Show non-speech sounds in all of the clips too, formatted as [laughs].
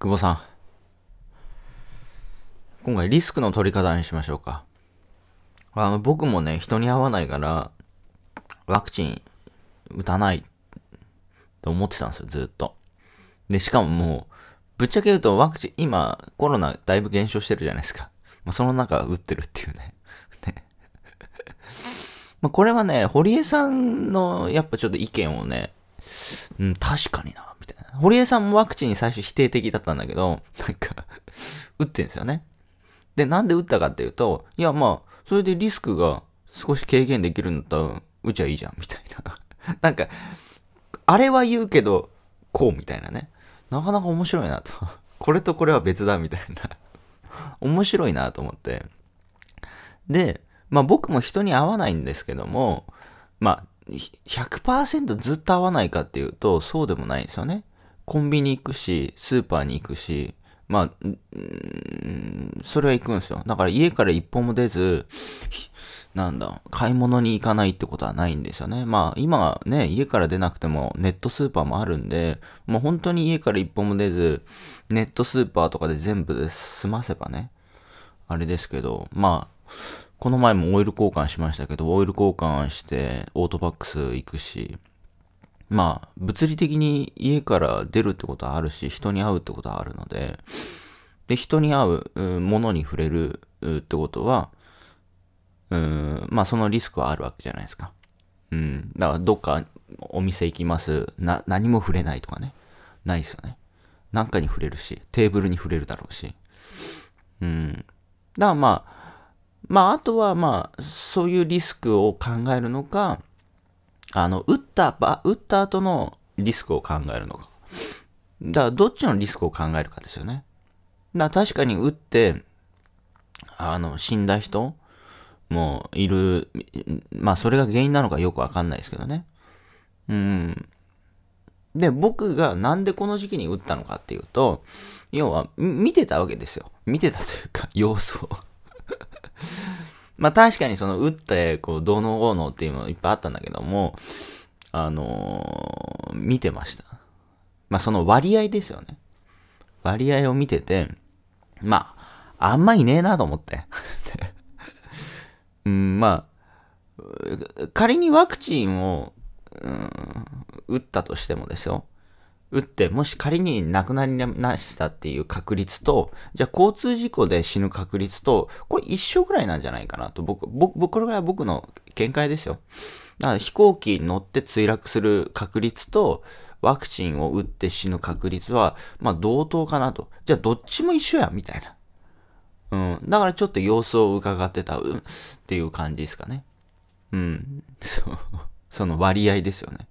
久保さん。今回リスクの取り方にしましょうか。あの、僕もね、人に会わないから、ワクチン打たないと思ってたんですよ、ずっと。で、しかももう、ぶっちゃけ言うとワクチン、今、コロナだいぶ減少してるじゃないですか。まあ、その中、打ってるっていうね。[laughs] ねまこれはね、堀江さんの、やっぱちょっと意見をね、うん、確かにな、みたいな。堀江さんもワクチンに最初否定的だったんだけど、なんか打ってんですよね。で、なんで打ったかっていうと、いや、まあ、それでリスクが少し軽減できるんだったら、打ちゃいいじゃん、みたいな。[laughs] なんか、あれは言うけど、こう、みたいなね。なかなか面白いなと。これとこれは別だ、みたいな。面白いなと思って。で、まあ僕も人に会わないんですけども、まあ100%ずっと合わないかっていうと、そうでもないんですよね。コンビニ行くし、スーパーに行くし、まあ、それは行くんですよ。だから家から一歩も出ず、なんだ、買い物に行かないってことはないんですよね。まあ今ね、家から出なくてもネットスーパーもあるんで、もう本当に家から一歩も出ず、ネットスーパーとかで全部済ませばね、あれですけど、まあ、この前もオイル交換しましたけど、オイル交換してオートバックス行くし、まあ、物理的に家から出るってことはあるし、人に会うってことはあるので、で、人に会う、ものに触れるってことは、うん、まあそのリスクはあるわけじゃないですか。うん、だからどっかお店行きます、な、何も触れないとかね、ないですよね。なんかに触れるし、テーブルに触れるだろうし。うん。だからまあ、まあ、あとは、まあ、そういうリスクを考えるのか、あの、打ったば、打った後のリスクを考えるのか。だから、どっちのリスクを考えるかですよね。だから確かに打って、あの、死んだ人もいる、まあ、それが原因なのかよくわかんないですけどね。うん。で、僕がなんでこの時期に打ったのかっていうと、要は、見てたわけですよ。見てたというか、様子を [laughs] まあ確かにその打って、こう、どうのこうのっていうのいっぱいあったんだけども、あのー、見てました。まあその割合ですよね。割合を見てて、まあ、あんまいねえなと思って。[laughs] うん、まあ、仮にワクチンを、うん、打ったとしてもですよ。打って、もし仮に亡くなりなしたっていう確率と、じゃあ交通事故で死ぬ確率と、これ一緒ぐらいなんじゃないかなと、僕、僕、これが僕の見解ですよ。だから飛行機に乗って墜落する確率と、ワクチンを打って死ぬ確率は、まあ同等かなと。じゃあどっちも一緒や、みたいな。うん。だからちょっと様子を伺ってた、うん、っていう感じですかね。うん。[laughs] そう。その割合ですよね。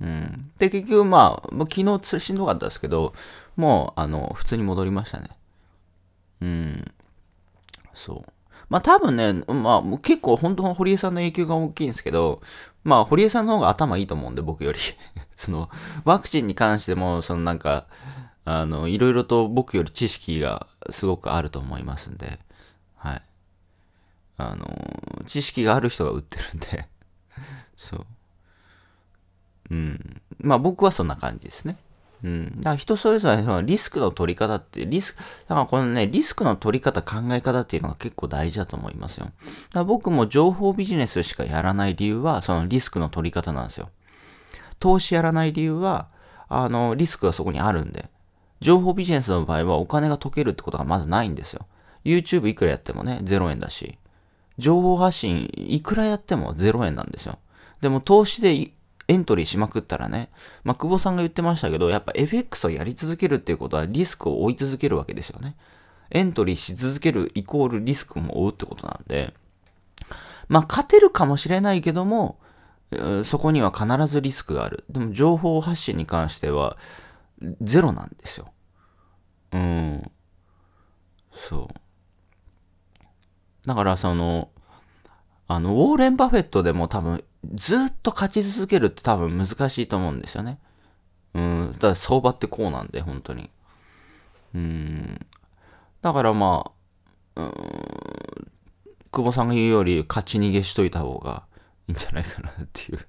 うん、で、結局まあ、昨日しんどかったですけど、もう、あの、普通に戻りましたね。うん。そう。まあ多分ね、まあ結構本当の堀江さんの影響が大きいんですけど、まあ堀江さんの方が頭いいと思うんで、僕より。[laughs] その、ワクチンに関しても、そのなんか、あの、いろいろと僕より知識がすごくあると思いますんで、はい。あの、知識がある人が打ってるんで、[laughs] そう。うん。まあ僕はそんな感じですね。うん。だから人それぞれのリスクの取り方って、リスク、だからこのね、リスクの取り方、考え方っていうのが結構大事だと思いますよ。だから僕も情報ビジネスしかやらない理由は、そのリスクの取り方なんですよ。投資やらない理由は、あの、リスクがそこにあるんで。情報ビジネスの場合はお金が解けるってことがまずないんですよ。YouTube いくらやってもね、0円だし。情報発信いくらやっても0円なんですよ。でも投資でエントリーしまくったらね、まあ、久保さんが言ってましたけど、やっぱ FX をやり続けるっていうことはリスクを追い続けるわけですよね。エントリーし続けるイコールリスクも負うってことなんで、まあ、勝てるかもしれないけども、そこには必ずリスクがある。でも、情報発信に関しては、ゼロなんですよ。うん。そう。だから、その、あの、ウォーレン・バフェットでも多分ずっと勝ち続けるって多分難しいと思うんですよね。うん、ただ相場ってこうなんで、本当に。うん。だからまあ、うん、久保さんが言うより勝ち逃げしといた方がいいんじゃないかなっていう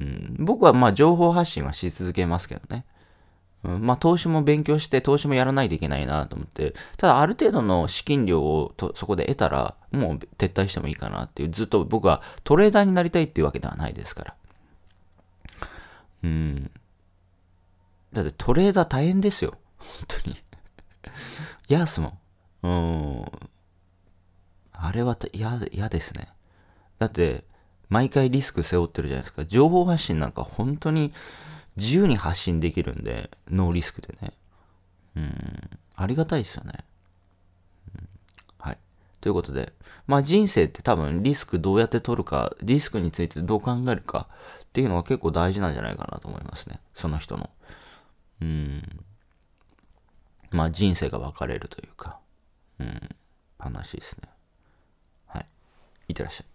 うん、僕はまあ情報発信はし続けますけどね。うん、まあ投資も勉強して投資もやらないといけないなと思って、ただある程度の資金量をとそこで得たら、もう撤退してもいいかなっていう、ずっと僕はトレーダーになりたいっていうわけではないですから。うん。だってトレーダー大変ですよ。本当に。やすもん。うん。あれは嫌ですね。だって、毎回リスク背負ってるじゃないですか。情報発信なんか本当に、自由に発信できるんで、ノーリスクでね。うん、ありがたいですよね。うん、はい。ということで、まあ人生って多分リスクどうやって取るか、リスクについてどう考えるかっていうのは結構大事なんじゃないかなと思いますね。その人の。うん。まあ人生が分かれるというか、うん、話ですね。はい。いってらっしゃい。